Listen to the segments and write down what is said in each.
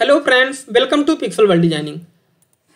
hello friends welcome to pixel world designing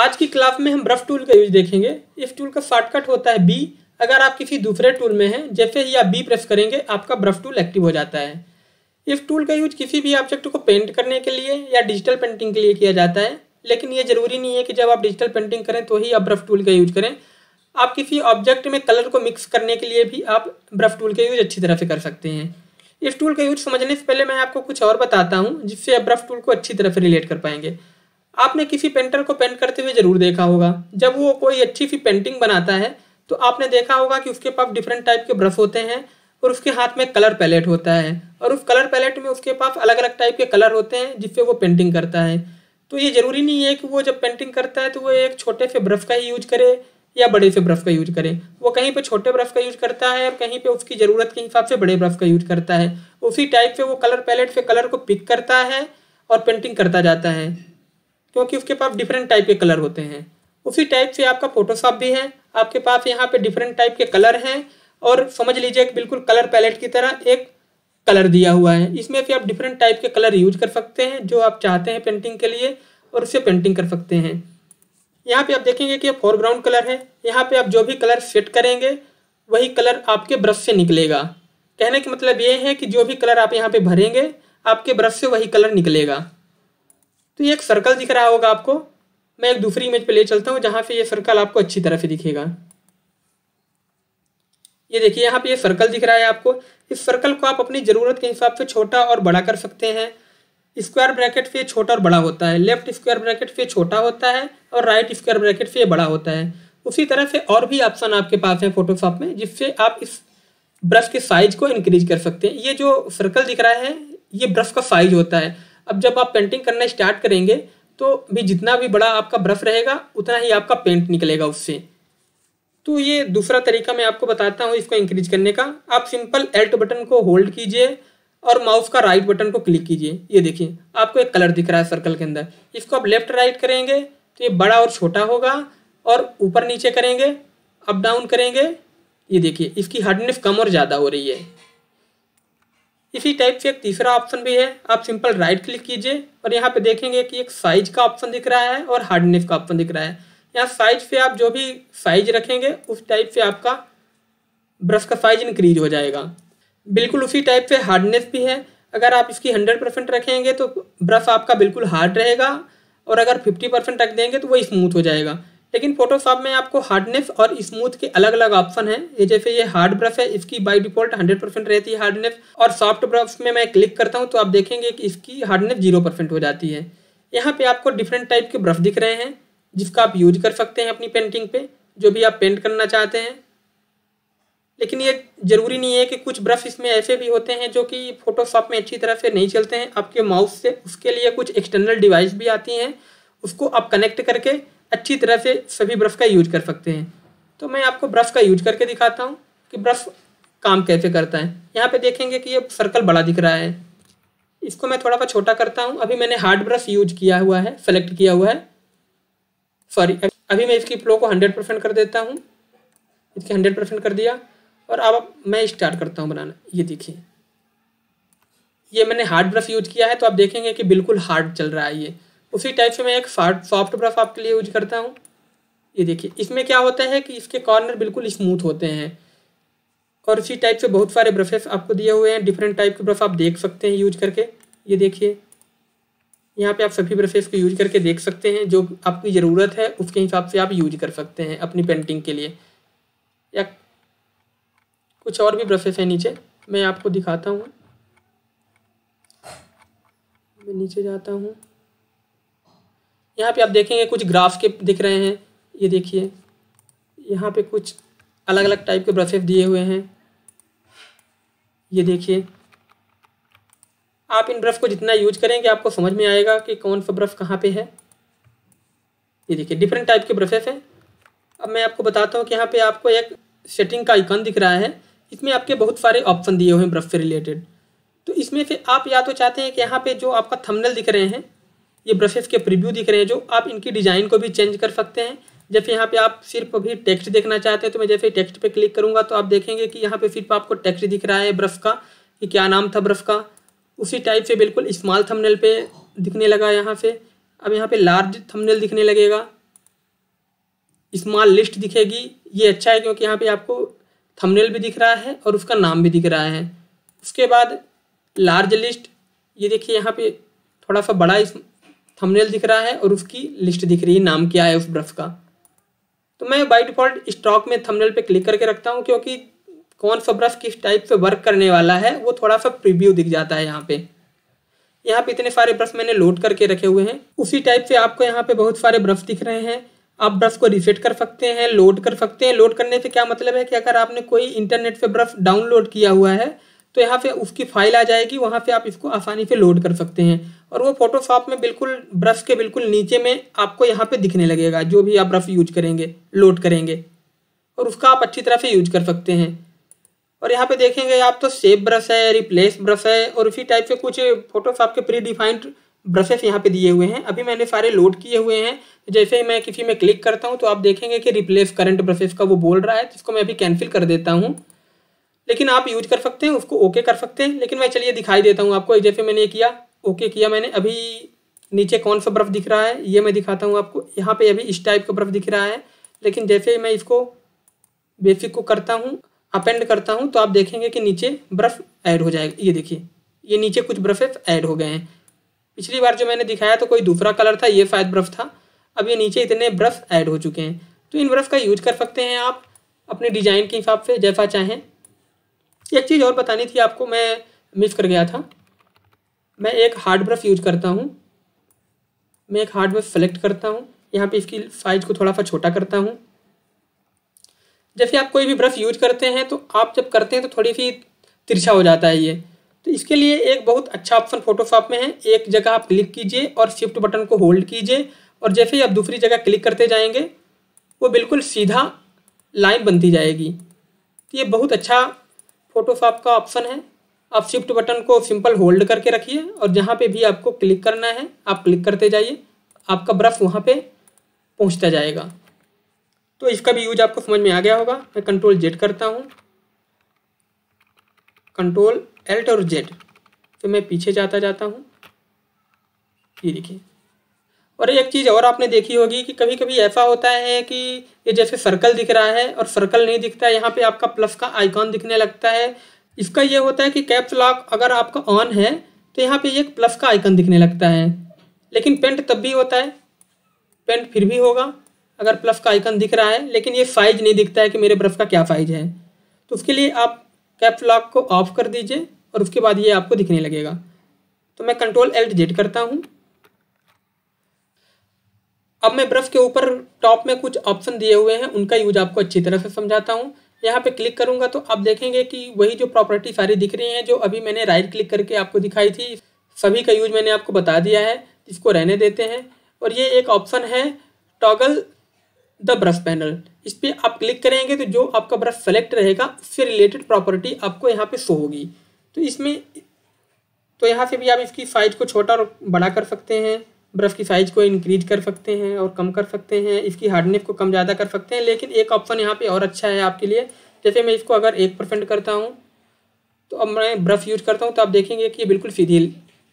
आज की class में हम ब्रफ़ टूल का यूज देखेंगे इस टूल का शॉर्टकट होता है बी अगर आप किसी दूसरे टूल में हैं जैसे ही आप बी प्रेस करेंगे आपका ब्रफ़ टूल एक्टिव हो जाता है इस टूल का यूज किसी भी ऑब्जेक्ट को पेंट करने के लिए या डिजिटल पेंटिंग के लिए किया जाता है लेकिन ये जरूरी नहीं है कि जब आप डिजिटल पेंटिंग करें तो ही आप ब्रफ़ टूल का यूज करें आप किसी ऑब्जेक्ट में कलर को मिक्स करने के लिए भी आप ब्रफ टूल का यूज अच्छी तरह से कर सकते हैं इस टूल का यूज समझने से पहले मैं आपको कुछ और बताता हूँ जिससे आप ब्रफ टूल को अच्छी तरह से रिलेट कर पाएंगे आपने किसी पेंटर को पेंट करते हुए ज़रूर देखा होगा जब वो कोई अच्छी सी पेंटिंग बनाता है तो आपने देखा होगा कि उसके पास डिफरेंट टाइप के ब्रश होते हैं और उसके हाथ में कलर पैलेट होता है और उस कलर पैलेट में उसके पास अलग अलग टाइप के कलर होते हैं जिससे वो पेंटिंग करता है तो ये ज़रूरी नहीं है कि वो जब पेंटिंग करता है तो वो एक छोटे से ब्रश का ही यूज करे या बड़े से ब्रश का यूज करें वो कहीं पे छोटे ब्रश का यूज करता है और कहीं पे उसकी ज़रूरत के हिसाब से बड़े ब्रश का यूज करता है उसी टाइप से वो कलर पैलेट से कलर को पिक करता है और पेंटिंग करता जाता है क्योंकि उसके पास डिफरेंट टाइप के कलर होते हैं उसी टाइप से आपका फोटोशॉप भी है आपके पास यहाँ पे डिफरेंट टाइप के कलर हैं और समझ लीजिए कि बिल्कुल कलर पैलेट की तरह एक कलर दिया हुआ है इसमें से आप डिफरेंट टाइप के कलर यूज कर सकते हैं जो आप चाहते हैं पेंटिंग के लिए और उससे पेंटिंग कर सकते हैं यहाँ पे आप देखेंगे कि फोरग्राउंड कलर है यहाँ पे आप जो भी कलर सेट करेंगे वही कलर आपके ब्रश से निकलेगा कहने का मतलब ये है कि जो भी कलर आप यहाँ पे भरेंगे आपके ब्रश से वही कलर निकलेगा तो ये एक सर्कल दिख रहा होगा आपको मैं एक दूसरी इमेज पे ले चलता हूँ जहाँ पे ये सर्कल आपको अच्छी तरह से दिखेगा ये देखिए यहाँ पे ये सर्कल दिख रहा है आपको इस सर्कल को आप अपनी ज़रूरत के हिसाब से छोटा और बड़ा कर सकते हैं स्क्वायर ब्रैकेट फिर छोटा और बड़ा होता है लेफ्ट स्क्वायर ब्रैकेट फिर छोटा होता है और राइट स्क्वायर ब्रैकेट फिर बड़ा होता है उसी तरह से और भी ऑप्शन आपके पास हैं फोटोशॉप में जिससे आप इस ब्रश के साइज को इंक्रीज कर सकते हैं ये जो सर्कल दिख रहा है ये ब्रश का साइज होता है अब जब आप पेंटिंग करना स्टार्ट करेंगे तो भी जितना भी बड़ा आपका ब्रश रहेगा उतना ही आपका पेंट निकलेगा उससे तो ये दूसरा तरीका मैं आपको बताता हूँ इसको इंक्रीज करने का आप सिंपल एल्ट बटन को होल्ड कीजिए और माउस का राइट बटन को क्लिक कीजिए ये देखिए आपको एक कलर दिख रहा है सर्कल के अंदर इसको आप लेफ्ट राइट करेंगे तो ये बड़ा और छोटा होगा और ऊपर नीचे करेंगे अप डाउन करेंगे ये देखिए इसकी हार्डनेस कम और ज़्यादा हो रही है इसी टाइप से एक तीसरा ऑप्शन भी है आप सिंपल राइट क्लिक कीजिए और यहाँ पे देखेंगे कि एक साइज का ऑप्शन दिख रहा है और हार्डनेस का ऑप्शन दिख रहा है यहाँ साइज पे आप जो भी साइज रखेंगे उस टाइप से आपका ब्रश का साइज इंक्रीज हो जाएगा बिल्कुल उसी टाइप से हार्डनेस भी है अगर आप इसकी हंड्रेड परसेंट रखेंगे तो ब्रश आपका बिल्कुल हार्ड रहेगा और अगर फिफ्टी परसेंट रख देंगे तो वो स्मूथ हो जाएगा लेकिन फोटोशॉप में आपको हार्डनेस और स्मूथ के अलग अलग ऑप्शन हैं ये जैसे ये हार्ड ब्रश है इसकी बाय डिफॉल्ट 100 परसेंट रहती है हार्डनेस और सॉफ्ट ब्रश में मैं क्लिक करता हूँ तो आप देखेंगे कि इसकी हार्डनेस जीरो परसेंट हो जाती है यहाँ पर आपको डिफरेंट टाइप के ब्रश दिख रहे हैं जिसका आप यूज कर सकते हैं अपनी पेंटिंग पे जो भी आप पेंट करना चाहते हैं लेकिन ये जरूरी नहीं है कि कुछ ब्रश इसमें ऐसे भी होते हैं जो कि फोटोशॉप में अच्छी तरह से नहीं चलते हैं आपके माउस से उसके लिए कुछ एक्सटर्नल डिवाइस भी आती हैं उसको आप कनेक्ट करके अच्छी तरह से सभी ब्रश का यूज कर सकते हैं तो मैं आपको ब्रश का यूज करके दिखाता हूँ कि ब्रश काम कैसे करता है यहाँ पे देखेंगे कि ये सर्कल बड़ा दिख रहा है इसको मैं थोड़ा सा छोटा करता हूँ अभी मैंने हार्ड ब्रश यूज किया हुआ है सेलेक्ट किया हुआ है सॉरी अभी मैं इसकी फ्लो को हंड्रेड परसेंट कर देता हूँ इसके हंड्रेड परसेंट कर दिया और अब मैं स्टार्ट करता हूँ बनाना ये देखिए ये मैंने हार्ड ब्रश यूज किया है तो आप देखेंगे कि बिल्कुल हार्ड चल रहा है ये उसी टाइप से मैं एक सॉफ्ट ब्रश आपके लिए यूज करता हूँ ये देखिए इसमें क्या होता है कि इसके कॉर्नर बिल्कुल स्मूथ होते हैं और इसी टाइप से बहुत सारे ब्रशेस आपको दिए हुए हैं डिफरेंट टाइप के ब्रश आप देख सकते हैं यूज करके ये देखिए यहाँ पे आप सभी ब्रशेस को यूज करके देख सकते हैं जो आपकी ज़रूरत है उसके हिसाब से आप यूज कर सकते हैं अपनी पेंटिंग के लिए या कुछ और भी ब्रशेस हैं नीचे मैं आपको दिखाता हूँ मैं नीचे जाता हूँ यहाँ पे आप देखेंगे कुछ ग्राफ के दिख रहे हैं ये देखिए यहाँ पे कुछ अलग अलग टाइप के ब्रशेस दिए हुए हैं ये देखिए आप इन ब्रश को जितना यूज करेंगे आपको समझ में आएगा कि कौन सा ब्रश कहाँ पे है ये देखिए डिफरेंट टाइप के ब्रशेस हैं अब मैं आपको बताता हूँ कि यहाँ पे आपको एक सेटिंग का आइकन दिख रहा है इसमें आपके बहुत सारे ऑप्शन दिए हुए हैं ब्रश से रिलेटेड तो इसमें से आप या तो चाहते हैं कि यहाँ पे जो आपका थंबनेल दिख रहे हैं ये ब्रशेस के प्रीव्यू दिख रहे हैं जो आप इनकी डिज़ाइन को भी चेंज कर सकते हैं जैसे यहाँ पे आप सिर्फ अभी टेक्स्ट देखना चाहते हैं तो मैं जैसे टेक्स्ट पे क्लिक करूँगा तो आप देखेंगे कि यहाँ पे सिर्फ आपको टेक्स्ट दिख रहा है ब्रश का कि क्या नाम था ब्रश का उसी टाइप से बिल्कुल स्मॉल थमनेल पे दिखने लगा यहाँ से अब यहाँ पे लार्ज थमनेल दिखने लगेगा इस्माल लिस्ट दिखेगी ये अच्छा है क्योंकि यहाँ पर आपको थंबनेल भी दिख रहा है और उसका नाम भी दिख रहा है उसके बाद लार्ज लिस्ट ये देखिए यहाँ पे थोड़ा सा बड़ा इस थंबनेल दिख रहा है और उसकी लिस्ट दिख रही है नाम क्या है उस ब्रश का तो मैं बाई डिफ़ॉल्ट स्टॉक में थंबनेल पे क्लिक करके रखता हूँ क्योंकि कौन सा ब्रश किस टाइप से वर्क करने वाला है वो थोड़ा सा प्रीव्यू दिख जाता है यहाँ पे यहाँ पे इतने सारे ब्रश मैंने लोड करके रखे हुए हैं उसी टाइप से आपको यहाँ पे बहुत सारे ब्रश दिख रहे हैं आप ब्रश को रिसेट कर सकते हैं लोड कर सकते हैं लोड करने से क्या मतलब है कि अगर आपने कोई इंटरनेट से ब्रश डाउनलोड किया हुआ है तो यहाँ पे उसकी फाइल आ जाएगी वहाँ पे आप इसको आसानी से लोड कर सकते हैं और वो फोटोशॉप में बिल्कुल ब्रश के बिल्कुल नीचे में आपको यहाँ पे दिखने लगेगा जो भी आप ब्रश यूज करेंगे लोड करेंगे और उसका आप अच्छी तरह से यूज कर सकते हैं और यहाँ पे देखेंगे आप तो सेप ब्रश है रिप्लेस ब्रश है और इसी टाइप के कुछ फोटोशॉप के प्री डिफाइंड ब्रशेस यहाँ पे दिए हुए हैं अभी मैंने सारे लोड किए हुए हैं जैसे ही मैं किसी में क्लिक करता हूँ तो आप देखेंगे कि रिप्लेस करंट ब्रशेस का वो बोल रहा है जिसको मैं अभी कैंसिल कर देता हूँ लेकिन आप यूज कर सकते हैं उसको ओके कर सकते हैं लेकिन मैं चलिए दिखाई देता हूँ आपको जैसे मैंने ये किया ओके किया मैंने अभी नीचे कौन सा बर्फ़ दिख रहा है ये मैं दिखाता हूँ आपको यहाँ पर अभी इस टाइप का बर्फ़ दिख रहा है लेकिन जैसे ही मैं इसको बेसिक को करता हूँ अपेंड करता हूँ तो आप देखेंगे कि नीचे बर्फ़ ऐड हो जाएगा ये देखिए ये नीचे कुछ ब्रशेस ऐड हो गए हैं पिछली बार जो मैंने दिखाया तो कोई दूसरा कलर था ये शायद ब्रश था अब ये नीचे इतने ब्रफ़ ऐड हो चुके हैं तो इन ब्रफ़ का यूज कर सकते हैं आप अपने डिजाइन के हिसाब से जैसा चाहें एक चीज़ और बतानी थी आपको मैं मिस कर गया था मैं एक हार्ड ब्रश यूज करता हूँ मैं एक हार्ड ब्रश सेलेक्ट करता हूँ यहाँ पे इसकी साइज को थोड़ा सा छोटा करता हूँ जैसे आप कोई भी ब्रश यूज करते हैं तो आप जब करते हैं तो थोड़ी सी तिरछा हो जाता है ये तो इसके लिए एक बहुत अच्छा ऑप्शन फोटोशॉप में है एक जगह आप क्लिक कीजिए और शिफ्ट बटन को होल्ड कीजिए और जैसे ही आप दूसरी जगह क्लिक करते जाएंगे वो बिल्कुल सीधा लाइन बनती जाएगी तो ये बहुत अच्छा फोटोशॉप का ऑप्शन है आप शिफ्ट बटन को सिंपल होल्ड करके रखिए और जहाँ पे भी आपको क्लिक करना है आप क्लिक करते जाइए आपका ब्रश वहाँ पे पहुँचता जाएगा तो इसका भी यूज आपको समझ में आ गया होगा मैं कंट्रोल जेड करता हूँ कंट्रोल एल्ट और जेड तो मैं पीछे जाता जाता हूँ ये देखिए और एक चीज़ और आपने देखी होगी कि कभी कभी ऐसा होता है कि ये जैसे सर्कल दिख रहा है और सर्कल नहीं दिखता है यहाँ पे आपका प्लस का आइकॉन दिखने लगता है इसका ये होता है कि कैप्स लॉक अगर आपका ऑन है तो यहाँ पे एक प्लस का आइकन दिखने लगता है लेकिन पेंट तब भी होता है पेंट फिर भी होगा अगर प्लस का आइकन दिख रहा है लेकिन ये साइज नहीं दिखता है कि मेरे ब्रश का क्या साइज है तो उसके लिए आप कैप लॉक को ऑफ कर दीजिए और उसके बाद ये आपको दिखने लगेगा तो मैं कंट्रोल एल्ट जेड करता हूँ अब मैं ब्रश के ऊपर टॉप में कुछ ऑप्शन दिए हुए हैं उनका यूज आपको अच्छी तरह से समझाता हूँ यहाँ पे क्लिक करूँगा तो आप देखेंगे कि वही जो प्रॉपर्टी सारी दिख रही हैं जो अभी मैंने राइट क्लिक करके आपको दिखाई थी सभी का यूज मैंने आपको बता दिया है इसको रहने देते हैं और ये एक ऑप्शन है टॉगल द ब्रश पैनल इस पर आप क्लिक करेंगे तो जो आपका ब्रश सेलेक्ट रहेगा उससे रिलेटेड प्रॉपर्टी आपको यहाँ पे शो होगी तो इसमें तो यहाँ से भी आप इसकी साइज को छोटा और बड़ा कर सकते हैं ब्रश की साइज को इंक्रीज कर सकते हैं और कम कर सकते हैं इसकी हार्डनेस को कम ज़्यादा कर सकते हैं लेकिन एक ऑप्शन यहाँ पे और अच्छा है आपके लिए जैसे मैं इसको अगर एक परसेंट करता हूँ तो अब मैं ब्रश यूज करता हूँ तो आप देखेंगे कि ये बिल्कुल सीधी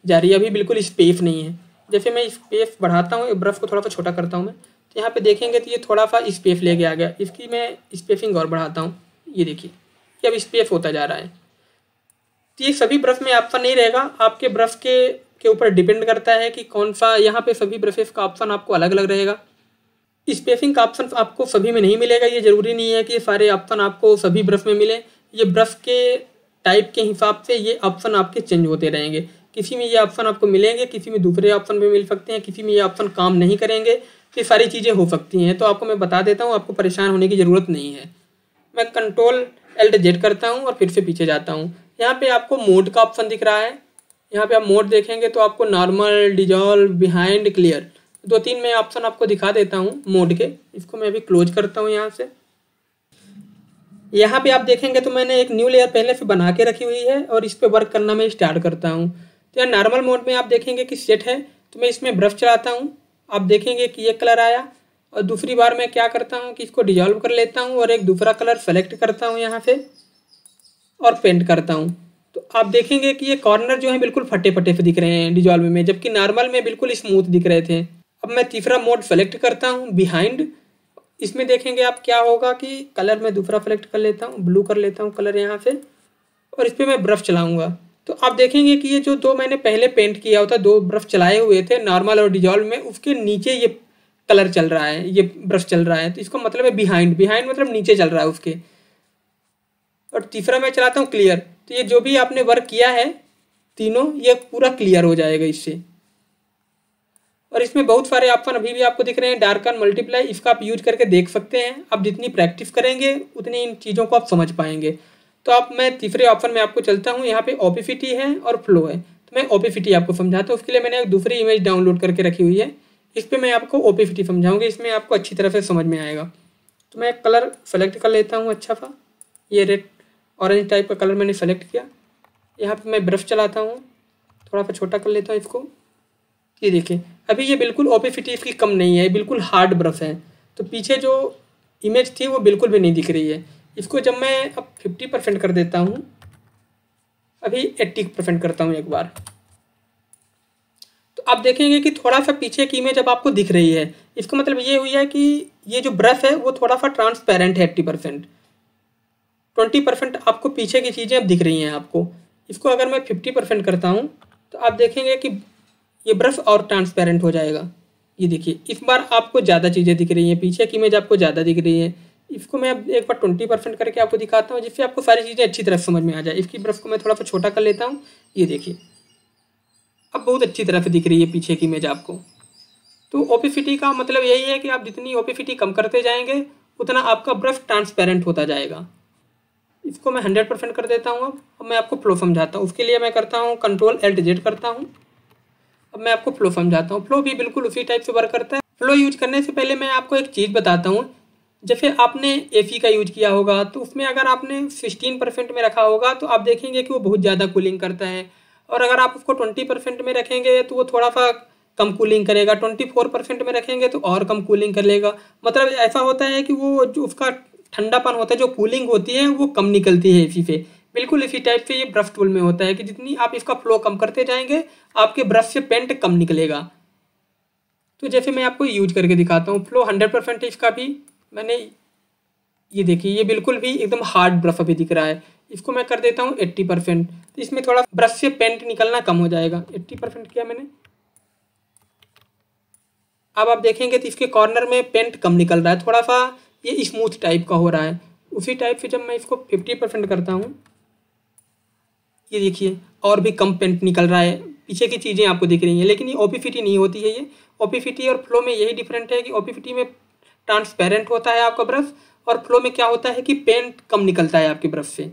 जा रही है अभी बिल्कुल स्पेस नहीं है जैसे मैं स्पेस बढ़ाता हूँ ब्रश को थोड़ा सा छोटा करता हूँ मैं तो यहाँ पे देखेंगे तो ये थोड़ा सा स्पेस लेके आ गया इसकी मैं स्पेसिंग और बढ़ाता हूँ ये देखिए ये अब स्पेस होता जा रहा है तो ये सभी ब्रश में आपका नहीं रहेगा आपके ब्रश के के ऊपर डिपेंड करता है कि कौन सा यहाँ पे सभी ब्रशेस का ऑप्शन आपको अलग अलग रहेगा स्पेसिंग का ऑप्शन आपको सभी में नहीं मिलेगा ये ज़रूरी नहीं है कि सारे ऑप्शन आपको सभी ब्रश में मिले ये ब्रश के टाइप के हिसाब से ये ऑप्शन आपके चेंज होते रहेंगे किसी में ये ऑप्शन आपको मिलेंगे किसी में दूसरे ऑप्शन भी मिल सकते हैं किसी में ये ऑप्शन काम नहीं करेंगे तो ये सारी चीज़ें हो सकती हैं तो आपको मैं बता देता हूँ आपको परेशान होने की ज़रूरत नहीं है मैं कंट्रोल एल्ट जेड करता हूँ और फिर से पीछे जाता हूँ यहाँ पे आपको मोड का ऑप्शन दिख रहा है यहाँ पे आप मोड देखेंगे तो आपको नॉर्मल डिजॉल्व बिहाइंड क्लियर दो तीन मैं ऑप्शन आपको दिखा देता हूँ मोड के इसको मैं अभी क्लोज करता हूँ यहाँ से यहाँ पे आप देखेंगे तो मैंने एक न्यू लेयर पहले से बना के रखी हुई है और इस पर वर्क करना मैं स्टार्ट करता हूँ तो यहाँ नॉर्मल मोड में आप देखेंगे कि सेट है तो मैं इसमें ब्रश चलाता हूँ आप देखेंगे कि ये कलर आया और दूसरी बार मैं क्या करता हूँ कि इसको डिजॉल्व कर लेता हूँ और एक दूसरा कलर सेलेक्ट करता हूँ यहाँ से और पेंट करता हूँ तो आप देखेंगे कि ये कॉर्नर जो है बिल्कुल फटे फटे से दिख रहे हैं डिजॉल्व में जबकि नॉर्मल में बिल्कुल स्मूथ दिख रहे थे अब मैं तीसरा मोड सेलेक्ट करता हूँ बिहाइंड इसमें देखेंगे आप क्या होगा कि कलर मैं दूसरा सेलेक्ट कर लेता हूँ ब्लू कर लेता हूँ कलर यहाँ से और इस पर मैं ब्रश चलाऊँगा तो आप देखेंगे कि ये जो दो मैंने पहले पेंट किया होता दो ब्रश चलाए हुए थे नॉर्मल और डिजॉल्व में उसके नीचे ये कलर चल रहा है ये ब्रश चल रहा है तो इसको मतलब है बिहाइंड बिहाइंड मतलब नीचे चल रहा है उसके और तीसरा मैं चलाता हूँ क्लियर तो ये जो भी आपने वर्क किया है तीनों ये पूरा क्लियर हो जाएगा इससे और इसमें बहुत सारे ऑप्शन अभी भी आपको दिख रहे हैं डार्क एंड मल्टीप्लाई इसका आप यूज करके देख सकते हैं आप जितनी प्रैक्टिस करेंगे उतनी इन चीज़ों को आप समझ पाएंगे तो आप मैं तीसरे ऑप्शन में आपको चलता हूँ यहाँ पे ओपीफिटी है और फ्लो है तो मैं ओपीफिटी आपको समझाता हूँ उसके लिए मैंने एक दूसरी इमेज डाउनलोड करके रखी हुई है इस पर मैं आपको ओपीफिटी समझाऊँगी इसमें आपको अच्छी तरह से समझ में आएगा तो मैं कलर सेलेक्ट कर लेता हूँ अच्छा सा ये रेड ऑरेंज टाइप का कलर मैंने सेलेक्ट किया यहाँ पर मैं ब्रश चलाता हूँ थोड़ा सा छोटा कर लेता हूँ इसको ये देखिए अभी ये बिल्कुल ओपीफिटी इसकी कम नहीं है बिल्कुल हार्ड ब्रश है तो पीछे जो इमेज थी वो बिल्कुल भी नहीं दिख रही है इसको जब मैं अब फिफ्टी परसेंट कर देता हूँ अभी एट्टी परसेंट करता हूँ एक बार तो आप देखेंगे कि थोड़ा सा पीछे की इमेज अब आपको दिख रही है इसका मतलब ये हुई है कि ये जो ब्रश है वो थोड़ा सा ट्रांसपेरेंट है एट्टी परसेंट ट्वेंटी परसेंट आपको पीछे की चीज़ें अब दिख रही हैं आपको इसको अगर मैं फिफ्टी परसेंट करता हूँ तो आप देखेंगे कि ये ब्रश और ट्रांसपेरेंट हो जाएगा ये देखिए इस बार आपको ज़्यादा चीज़ें दिख रही हैं पीछे की इमेज आपको ज़्यादा दिख रही है इसको मैं एक बार ट्वेंटी परसेंट करके आपको दिखाता हूँ जिससे आपको सारी चीज़ें अच्छी तरह समझ में आ जाए इसकी ब्रश को मैं थोड़ा सा छोटा कर लेता हूँ ये देखिए अब बहुत अच्छी तरह से दिख रही है पीछे की इमेज आपको तो ओपिसिटी का मतलब यही है कि आप जितनी ओपिसिटी कम करते जाएंगे उतना आपका ब्रश ट्रांसपेरेंट होता जाएगा इसको मैं हंड्रेड परसेंट कर देता हूँ अब अब मैं आपको फ्लो समझाता हूँ उसके लिए मैं करता हूँ कंट्रोल एल्ट जेड करता हूँ अब मैं आपको फ्लो समझाता हूँ फ्लो भी बिल्कुल उसी टाइप से वर्क करता है फ्लो यूज करने से पहले मैं आपको एक चीज़ बताता हूँ जैसे आपने ए सी का यूज किया होगा तो उसमें अगर आपने सिक्सटीन परसेंट में रखा होगा तो आप देखेंगे कि वो बहुत ज़्यादा कूलिंग करता है और अगर आप उसको ट्वेंटी परसेंट में रखेंगे तो वो थोड़ा सा कम कूलिंग करेगा ट्वेंटी फोर परसेंट में रखेंगे तो और कम कूलिंग कर लेगा मतलब ऐसा होता है कि वो जो उसका ठंडापन होता है जो कूलिंग होती है वो कम निकलती है इसी से बिल्कुल इसी टाइप से ये ब्रश टूल में होता है कि जितनी आप इसका फ्लो कम करते जाएंगे आपके ब्रश से पेंट कम निकलेगा तो जैसे मैं आपको यूज करके दिखाता हूँ फ्लो हंड्रेड परसेंट इसका भी मैंने ये देखिए ये बिल्कुल भी एकदम हार्ड ब्रफ़ अभी दिख रहा है इसको मैं कर देता हूँ एट्टी परसेंट तो इसमें थोड़ा ब्रश से पेंट निकलना कम हो जाएगा एट्टी परसेंट किया मैंने अब आप देखेंगे तो इसके कॉर्नर में पेंट कम निकल रहा है थोड़ा सा ये स्मूथ टाइप का हो रहा है उसी टाइप से जब मैं इसको फिफ्टी परसेंट करता हूँ ये देखिए और भी कम पेंट निकल रहा है पीछे की चीज़ें आपको दिख रही हैं लेकिन ये ओपीफिटी नहीं होती है ये ओपीफिटी और फ्लो में यही डिफरेंट है कि ओपीफिटी में ट्रांसपेरेंट होता है आपका ब्रश और फ्लो में क्या होता है कि पेंट कम निकलता है आपके ब्रश से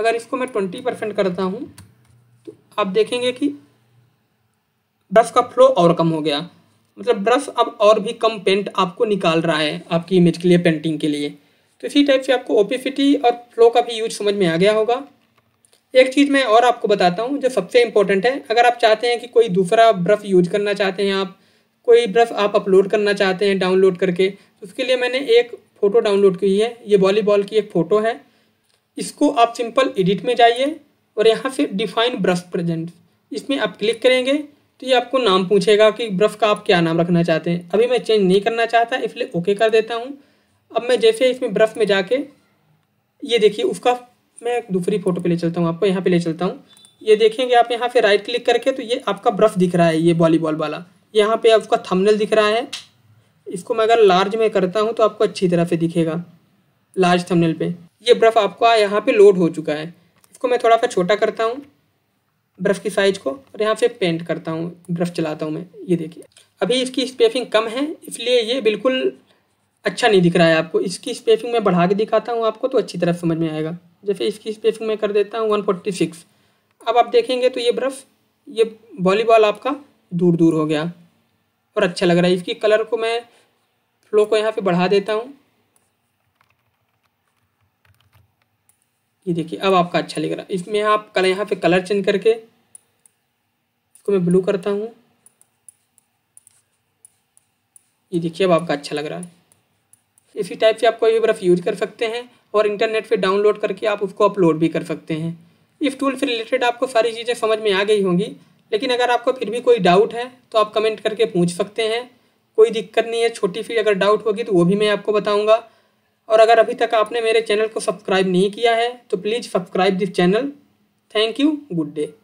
अगर इसको मैं ट्वेंटी परसेंट करता हूँ तो आप देखेंगे कि ब्रश का फ्लो और कम हो गया मतलब ब्रश अब और भी कम पेंट आपको निकाल रहा है आपकी इमेज के लिए पेंटिंग के लिए तो इसी टाइप से आपको ओपिसिटी और फ्लो का भी यूज समझ में आ गया होगा एक चीज़ मैं और आपको बताता हूँ जो सबसे इम्पोर्टेंट है अगर आप चाहते हैं कि कोई दूसरा ब्रश यूज करना चाहते हैं आप कोई ब्रश आप अपलोड करना चाहते हैं डाउनलोड करके तो उसके लिए मैंने एक फ़ोटो डाउनलोड की है ये वॉलीबॉल की एक फ़ोटो है इसको आप सिंपल एडिट में जाइए और यहाँ से डिफाइन ब्रश प्रजेंट इसमें आप क्लिक करेंगे तो ये आपको नाम पूछेगा कि ब्रश का आप क्या नाम रखना चाहते हैं अभी मैं चेंज नहीं करना चाहता इसलिए ओके कर देता हूँ अब मैं जैसे इसमें ब्रश में जाके ये देखिए उसका मैं दूसरी फ़ोटो पे ले चलता हूँ आपको यहाँ पे ले चलता हूँ ये देखेंगे आप यहाँ पे राइट क्लिक करके तो ये आपका ब्रश दिख रहा है ये वॉलीबॉल वाला यहाँ पे आपका थंबनेल दिख रहा है इसको मैं अगर लार्ज में करता हूँ तो आपको अच्छी तरह से दिखेगा लार्ज थंबनेल पे ये ब्रफ आपका यहाँ पे लोड हो चुका है इसको मैं थोड़ा सा छोटा करता हूँ ब्रफ़ की साइज को और यहाँ से पेंट करता हूँ ब्रफ़ चलाता हूँ मैं ये देखिए अभी इसकी स्पेफिंग कम है इसलिए ये बिल्कुल अच्छा नहीं दिख रहा है आपको इसकी स्पेसिंग मैं बढ़ा के दिखाता हूँ आपको तो अच्छी तरह समझ में आएगा जैसे इसकी स्पेफिंग मैं कर देता हूँ वन फोर्टी सिक्स अब आप देखेंगे तो ये ब्रफ़ ये वॉलीबॉल आपका दूर दूर हो गया और अच्छा लग रहा है इसकी कलर को मैं फ्लो को यहाँ पे बढ़ा देता हूँ ये देखिए अब आपका अच्छा लग रहा है इसमें आप कलर यहाँ पे कलर चेंज करके इसको मैं ब्लू करता हूँ ये देखिए अब आपका अच्छा लग रहा है इसी टाइप से आप कोई भी ब्रफ यूज कर सकते हैं और इंटरनेट पे डाउनलोड करके आप उसको अपलोड भी कर सकते हैं इस टूल से रिलेटेड आपको सारी चीज़ें समझ में आ गई होंगी लेकिन अगर आपको फिर भी कोई डाउट है तो आप कमेंट करके पूछ सकते हैं कोई दिक्कत नहीं है छोटी सी अगर डाउट होगी तो वो भी मैं आपको बताऊंगा और अगर अभी तक आपने मेरे चैनल को सब्सक्राइब नहीं किया है तो please subscribe this channel thank you good day